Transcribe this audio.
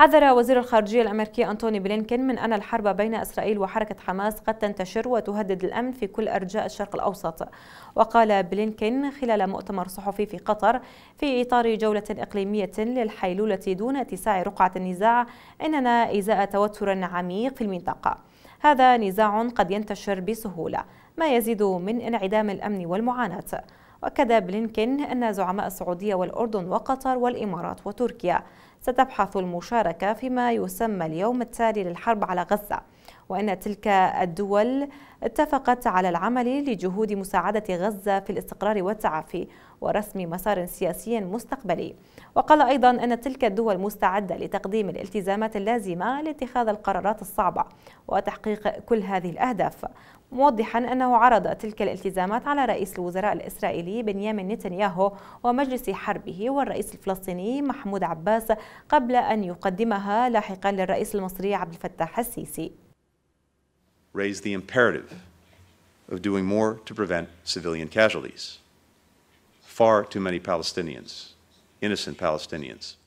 حذر وزير الخارجية الأمريكي أنتوني بلينكين من أن الحرب بين إسرائيل وحركة حماس قد تنتشر وتهدد الأمن في كل أرجاء الشرق الأوسط وقال بلينكين خلال مؤتمر صحفي في قطر في إطار جولة إقليمية للحيلولة دون اتساع رقعة النزاع إننا إزاء توتر عميق في المنطقة هذا نزاع قد ينتشر بسهولة ما يزيد من انعدام الأمن والمعاناة وأكد بلينكين أن زعماء السعودية والأردن وقطر والإمارات وتركيا ستبحث المشاركة فيما يسمى اليوم التالي للحرب على غزة وأن تلك الدول اتفقت على العمل لجهود مساعدة غزة في الاستقرار والتعافي ورسم مسار سياسي مستقبلي وقال أيضا أن تلك الدول مستعدة لتقديم الالتزامات اللازمة لاتخاذ القرارات الصعبة وتحقيق كل هذه الأهداف موضحا أنه عرض تلك الالتزامات على رئيس الوزراء الإسرائيلي بنيامين نتنياهو ومجلس حربه والرئيس الفلسطيني محمود عباس قبل أن يقدمها لاحقا للرئيس المصري عبد الفتاح السيسي Raise the imperative of doing more to prevent civilian casualties. Far too many Palestinians, innocent Palestinians,